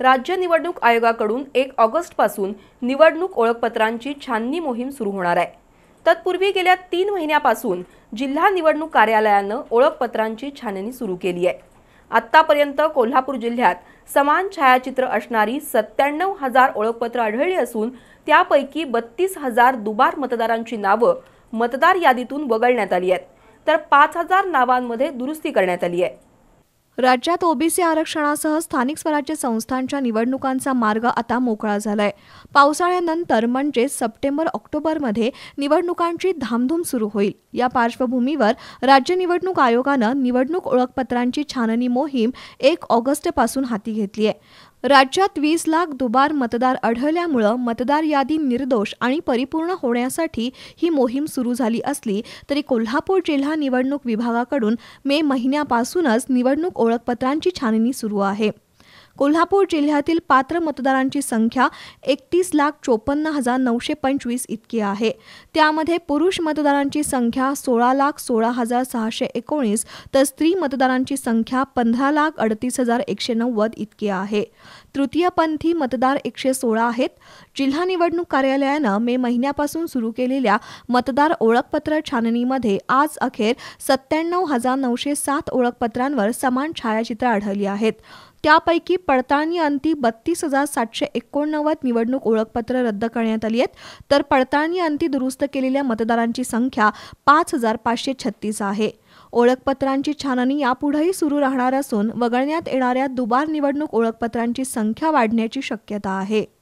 राज्य निवडणूक आयोगाकडून एक ऑगस्टपासून निवडणूक ओळखपत्रांची छाननी मोहीम सुरू होणार आहे तत्पूर्वी गेल्या तीन महिन्यापासून जिल्हा निवडणूक कार्यालयानं ओळखपत्रांची छाननी सुरू केली आहे आत्तापर्यंत कोल्हापूर जिल्ह्यात समान छायाचित्र असणारी सत्त्याण्णव हजार ओळखपत्र आढळली असून त्यापैकी बत्तीस हजार दुबार मतदारांची नावं मतदार यादीतून वगळण्यात आली आहेत तर पाच हजार नावांमध्ये दुरुस्ती करण्यात आली आहे राज्यात ओबीसी आरक्षणासह स्थानिक स्वराज्य संस्थांच्या निवडणुकांचा मार्ग आता मोकळा झालाय पावसाळ्यानंतर म्हणजे सप्टेंबर ऑक्टोबरमध्ये निवडणुकांची धामधूम सुरू होईल या पार्श्वभूमीवर राज्य निवडणूक आयोगानं निवडणूक ओळखपत्रांची छाननी मोहीम एक ऑगस्टपासून हाती घेतली आहे राज्यात वीस लाख दुबार मतदार आढळल्यामुळं मतदार यादी निर्दोष आणि परिपूर्ण होण्यासाठी ही मोहीम सुरू झाली असली तरी कोल्हापूर जिल्हा निवडणूक विभागाकडून मे महिन्यापासूनच निवडणूक ओळखपत्रांची छाननी सुरू आहे कोल्हापूर जिल्ह्यातील पात्र मतदारांची संख्या एकतीस लाख चोपन्न हजार नऊशे पंचवीस इतकी आहे त्यामध्ये पुरुष मतदारांची संख्या सोळा लाख सोळा हजार सहाशे एकोणीस तर स्त्री मतदारांची संख्या पंधरा लाख अडतीस हजार एकशे नव्वद इतकी आहे तृतीयपंथी मतदार एकशे सोळा आहेत जिल्हा निवडणूक कार्यालयानं मे महिन्यापासून सुरू केलेल्या मतदार ओळखपत्र छाननीमध्ये आज अखेर सत्त्याण्णव हजार नऊशे सात ओळखपत्रांवर समान छायाचित्र आढळली आहेत त्यापैकी पडताळणी अंती बत्तीस हजार सातशे एकोणनव्वद निवडणूक ओळखपत्र रद्द करण्यात आली आहेत तर पडताळणी अंती दुरुस्त केलेल्या मतदारांची संख्या पाच हजार पाचशे छत्तीस आहे ओळखपत्रांची छाननी यापुढेही सुरू राहणार असून वगळण्यात येणाऱ्या दुबार निवडणूक ओळखपत्रांची संख्या वाढण्याची शक्यता आहे